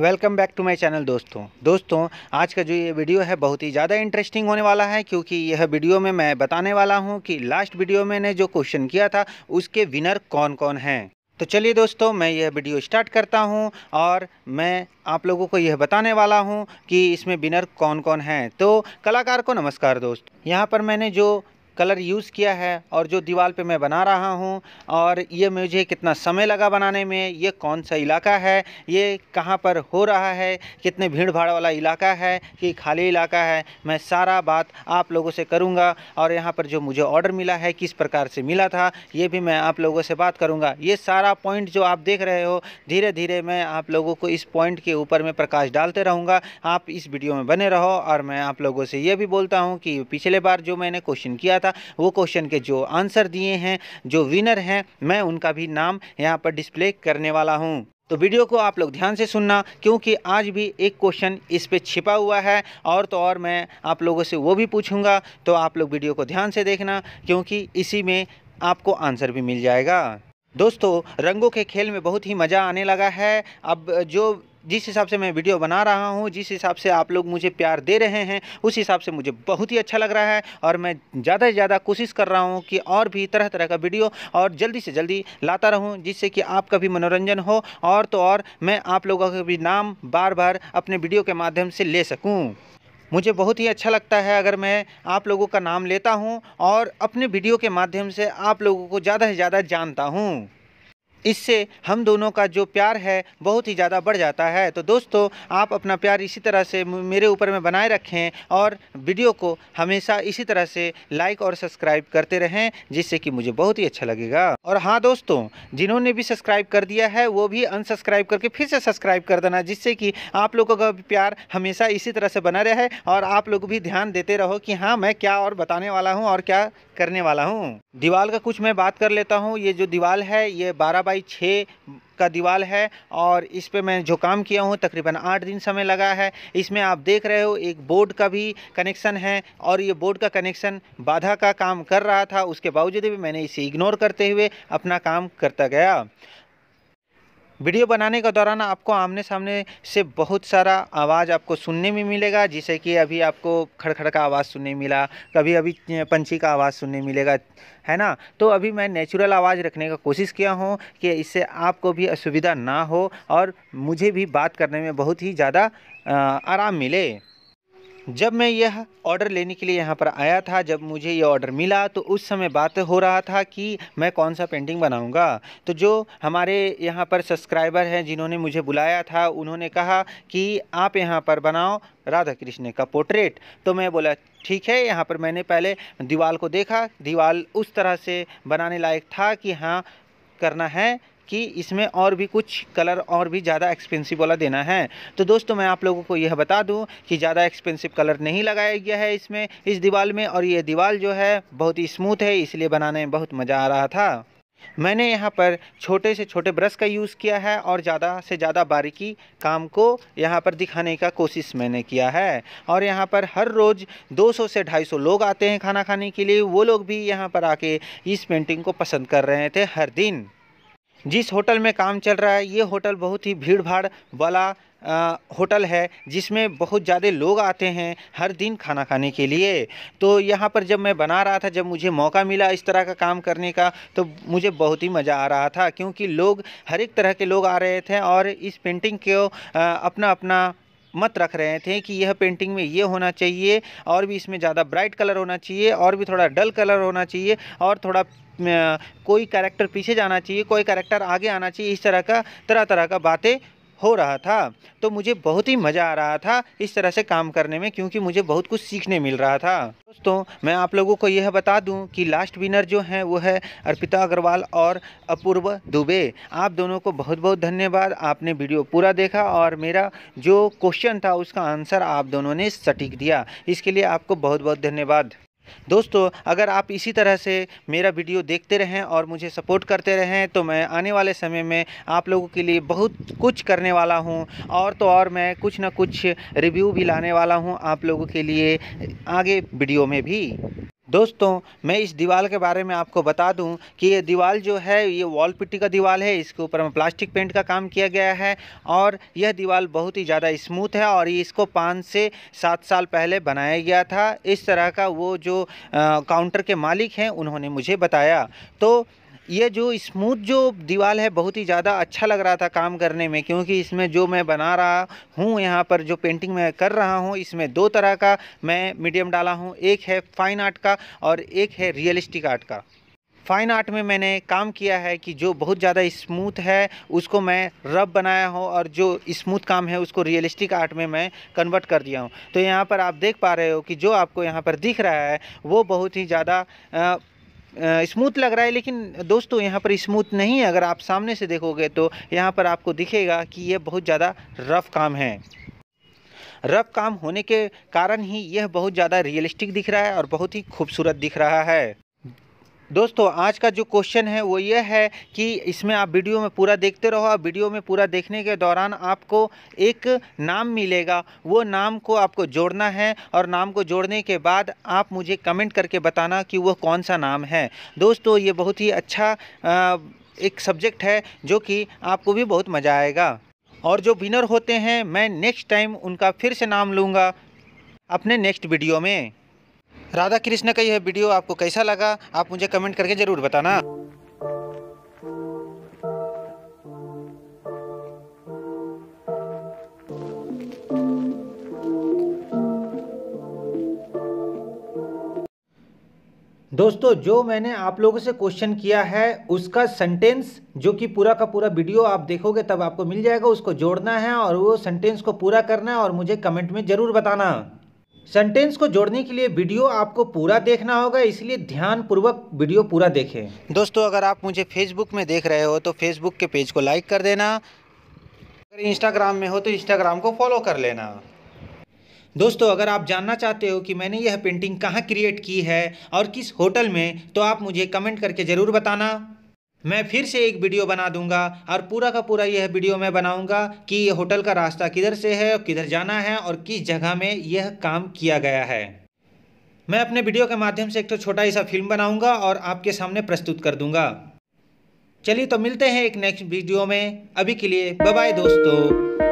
welcome back to my channel दोस्तों दोस्तों आज का जो ये वीडियो है बहुत ही ज़्यादा इंटरेस्टिंग होने वाला है क्योंकि यह वीडियो में मैं बताने वाला हूँ कि लास्ट वीडियो मैंने जो क्वेश्चन किया था उसके विनर कौन कौन हैं तो चलिए दोस्तों मैं यह वीडियो स्टार्ट करता हूँ और मैं आप लोगों को यह बताने वाला हूँ कि इसमें विनर कौन कौन हैं तो कलाकार को नमस्कार दोस्त यहाँ पर मैंने जो कलर यूज़ किया है और जो दीवार पे मैं बना रहा हूँ और ये मुझे कितना समय लगा बनाने में ये कौन सा इलाका है ये कहाँ पर हो रहा है कितने भीड़ भाड़ वाला इलाका है कि खाली इलाका है मैं सारा बात आप लोगों से करूँगा और यहाँ पर जो मुझे ऑर्डर मिला है किस प्रकार से मिला था ये भी मैं आप लोगों से बात करूँगा ये सारा पॉइंट जो आप देख रहे हो धीरे धीरे मैं आप लोगों को इस पॉइंट के ऊपर में प्रकाश डालते रहूँगा आप इस वीडियो में बने रहो और मैं आप लोगों से ये भी बोलता हूँ कि पिछले बार जो मैंने क्वेश्चन किया था था वो क्वेश्चन के जो आंसर दिए हैं जो विनर हैं मैं उनका भी नाम यहाँ पर डिस्प्ले करने वाला हूँ तो वीडियो को आप लोग ध्यान से सुनना क्योंकि आज भी एक क्वेश्चन इस पे छिपा हुआ है और तो और मैं आप लोगों से वो भी पूछूंगा तो आप लोग वीडियो को ध्यान से देखना क्योंकि इसी में आपको आंसर भी मिल जाएगा दोस्तों रंगों के खेल में बहुत ही मज़ा आने लगा है अब जो जिस हिसाब से मैं वीडियो बना रहा हूँ जिस हिसाब से आप लोग मुझे प्यार दे रहे हैं उस हिसाब से मुझे बहुत ही अच्छा लग रहा है और मैं ज़्यादा से ज़्यादा कोशिश कर रहा हूँ कि और भी तरह तरह का वीडियो और जल्दी से जल्दी लाता रहूँ जिससे कि आपका भी मनोरंजन हो और तो और मैं आप लोगों का भी नाम बार बार अपने वीडियो के माध्यम से ले सकूँ मुझे बहुत ही अच्छा लगता है अगर मैं आप लोगों का नाम लेता हूँ और अपने वीडियो के माध्यम से आप लोगों को ज़्यादा से ज़्यादा जानता हूँ इससे हम दोनों का जो प्यार है बहुत ही ज़्यादा बढ़ जाता है तो दोस्तों आप अपना प्यार इसी तरह से मेरे ऊपर में बनाए रखें और वीडियो को हमेशा इसी तरह से लाइक और सब्सक्राइब करते रहें जिससे कि मुझे बहुत ही अच्छा लगेगा और हाँ दोस्तों जिन्होंने भी सब्सक्राइब कर दिया है वो भी अनसब्सक्राइब करके फिर से सब्सक्राइब कर देना जिससे कि आप लोगों का प्यार हमेशा इसी तरह से बना रहे और आप लोग भी ध्यान देते रहो कि हाँ मैं क्या और बताने वाला हूँ और क्या करने वाला हूँ दीवार का कुछ मैं बात कर लेता हूँ ये जो दीवाल है ये बारह बाई बाई छः का दीवाल है और इस पर मैं जो काम किया हूँ तकरीबन आठ दिन समय लगा है इसमें आप देख रहे हो एक बोर्ड का भी कनेक्शन है और ये बोर्ड का कनेक्शन बाधा का काम कर रहा था उसके बावजूद भी मैंने इसे इग्नोर करते हुए अपना काम करता गया वीडियो बनाने के दौरान आपको आमने सामने से बहुत सारा आवाज़ आपको सुनने में मिलेगा जैसे कि अभी आपको खड़खड़ का आवाज़ सुनने मिला कभी अभी पंछी का आवाज़ सुनने मिलेगा है ना तो अभी मैं नेचुरल आवाज़ रखने का कोशिश किया हूँ कि इससे आपको भी असुविधा ना हो और मुझे भी बात करने में बहुत ही ज़्यादा आराम मिले जब मैं यह ऑर्डर लेने के लिए यहाँ पर आया था जब मुझे यह ऑर्डर मिला तो उस समय बात हो रहा था कि मैं कौन सा पेंटिंग बनाऊँगा तो जो हमारे यहाँ पर सब्सक्राइबर हैं जिन्होंने मुझे बुलाया था उन्होंने कहा कि आप यहाँ पर बनाओ राधा कृष्ण का पोर्ट्रेट तो मैं बोला ठीक है यहाँ पर मैंने पहले दीवाल को देखा दीवाल उस तरह से बनाने लायक था कि हाँ करना है कि इसमें और भी कुछ कलर और भी ज़्यादा एक्सपेंसिव वाला देना है तो दोस्तों मैं आप लोगों को यह बता दूँ कि ज़्यादा एक्सपेंसिव कलर नहीं लगाया गया है इसमें इस दीवार में और ये दीवार जो है बहुत ही स्मूथ है इसलिए बनाने में बहुत मज़ा आ रहा था मैंने यहाँ पर छोटे से छोटे ब्रश का यूज़ किया है और ज़्यादा से ज़्यादा बारीकी काम को यहाँ पर दिखाने का कोशिश मैंने किया है और यहाँ पर हर रोज़ 200 से 250 लोग आते हैं खाना खाने के लिए वो लोग भी यहाँ पर आके इस पेंटिंग को पसंद कर रहे थे हर दिन जिस होटल में काम चल रहा है ये होटल बहुत ही भीड़ भाड़ वाला होटल है जिसमें बहुत ज़्यादा लोग आते हैं हर दिन खाना खाने के लिए तो यहाँ पर जब मैं बना रहा था जब मुझे मौका मिला इस तरह का काम करने का तो मुझे बहुत ही मज़ा आ रहा था क्योंकि लोग हर एक तरह के लोग आ रहे थे और इस पेंटिंग को अपना अपना मत रख रहे थे कि यह पेंटिंग में ये होना चाहिए और भी इसमें ज़्यादा ब्राइट कलर होना चाहिए और भी थोड़ा डल कलर होना चाहिए और थोड़ा कोई कैरेक्टर पीछे जाना चाहिए कोई कैरेक्टर आगे आना चाहिए इस तरह का तरह तरह का बातें हो रहा था तो मुझे बहुत ही मज़ा आ रहा था इस तरह से काम करने में क्योंकि मुझे बहुत कुछ सीखने मिल रहा था दोस्तों मैं आप लोगों को यह बता दूं कि लास्ट विनर जो हैं वो है अर्पिता अग्रवाल और अपूर्व दुबे आप दोनों को बहुत बहुत धन्यवाद आपने वीडियो पूरा देखा और मेरा जो क्वेश्चन था उसका आंसर आप दोनों ने सटीक दिया इसके लिए आपको बहुत बहुत धन्यवाद दोस्तों अगर आप इसी तरह से मेरा वीडियो देखते रहें और मुझे सपोर्ट करते रहें तो मैं आने वाले समय में आप लोगों के लिए बहुत कुछ करने वाला हूं और तो और मैं कुछ ना कुछ रिव्यू भी लाने वाला हूं आप लोगों के लिए आगे वीडियो में भी दोस्तों मैं इस दीवार के बारे में आपको बता दूं कि ये दीवार जो है ये वॉल पिट्टी का दीवार है इसके ऊपर में प्लास्टिक पेंट का काम किया गया है और यह दीवार बहुत ही ज़्यादा स्मूथ है और इसको पाँच से सात साल पहले बनाया गया था इस तरह का वो जो आ, काउंटर के मालिक हैं उन्होंने मुझे बताया तो ये जो स्मूथ जो दीवार है बहुत ही ज़्यादा अच्छा लग रहा था काम करने में क्योंकि इसमें जो मैं बना रहा हूँ यहाँ पर जो पेंटिंग मैं कर रहा हूँ इसमें दो तरह का मैं मीडियम डाला हूँ एक है फ़ाइन आर्ट का और एक है रियलिस्टिक आर्ट का फ़ाइन आर्ट में मैंने काम किया है कि जो बहुत ज़्यादा स्मूथ है उसको मैं रब बनाया हूँ और जो स्मूथ काम है उसको रियलिस्टिक आर्ट में मैं कन्वर्ट कर दिया हूँ तो यहाँ पर आप देख पा रहे हो कि जो आपको यहाँ पर दिख रहा है वो बहुत ही ज़्यादा स्मूथ लग रहा है लेकिन दोस्तों यहाँ पर स्मूथ नहीं है अगर आप सामने से देखोगे तो यहाँ पर आपको दिखेगा कि यह बहुत ज़्यादा रफ़ काम है रफ़ काम होने के कारण ही यह बहुत ज़्यादा रियलिस्टिक दिख रहा है और बहुत ही खूबसूरत दिख रहा है दोस्तों आज का जो क्वेश्चन है वो ये है कि इसमें आप वीडियो में पूरा देखते रहो और वीडियो में पूरा देखने के दौरान आपको एक नाम मिलेगा वो नाम को आपको जोड़ना है और नाम को जोड़ने के बाद आप मुझे कमेंट करके बताना कि वह कौन सा नाम है दोस्तों ये बहुत ही अच्छा एक सब्जेक्ट है जो कि आपको भी बहुत मज़ा आएगा और जो विनर होते हैं मैं नेक्स्ट टाइम उनका फिर से नाम लूँगा अपने नेक्स्ट वीडियो में राधा कृष्ण का यह वीडियो आपको कैसा लगा आप मुझे कमेंट करके ज़रूर बताना दोस्तों जो मैंने आप लोगों से क्वेश्चन किया है उसका सेंटेंस जो कि पूरा का पूरा वीडियो आप देखोगे तब आपको मिल जाएगा उसको जोड़ना है और वो सेंटेंस को पूरा करना है और मुझे कमेंट में ज़रूर बताना सेंटेंस को जोड़ने के लिए वीडियो आपको पूरा देखना होगा इसलिए ध्यानपूर्वक वीडियो पूरा देखें दोस्तों अगर आप मुझे फेसबुक में देख रहे हो तो फेसबुक के पेज को लाइक कर देना अगर इंस्टाग्राम में हो तो इंस्टाग्राम को फॉलो कर लेना दोस्तों अगर आप जानना चाहते हो कि मैंने यह पेंटिंग कहाँ क्रिएट की है और किस होटल में तो आप मुझे कमेंट करके ज़रूर बताना मैं फिर से एक वीडियो बना दूंगा और पूरा का पूरा यह वीडियो मैं बनाऊंगा कि ये होटल का रास्ता किधर से है और किधर जाना है और किस जगह में यह काम किया गया है मैं अपने वीडियो के माध्यम से एक तो छोटा ऐसा फिल्म बनाऊंगा और आपके सामने प्रस्तुत कर दूंगा चलिए तो मिलते हैं एक नेक्स्ट वीडियो में अभी के लिए बाय दोस्तों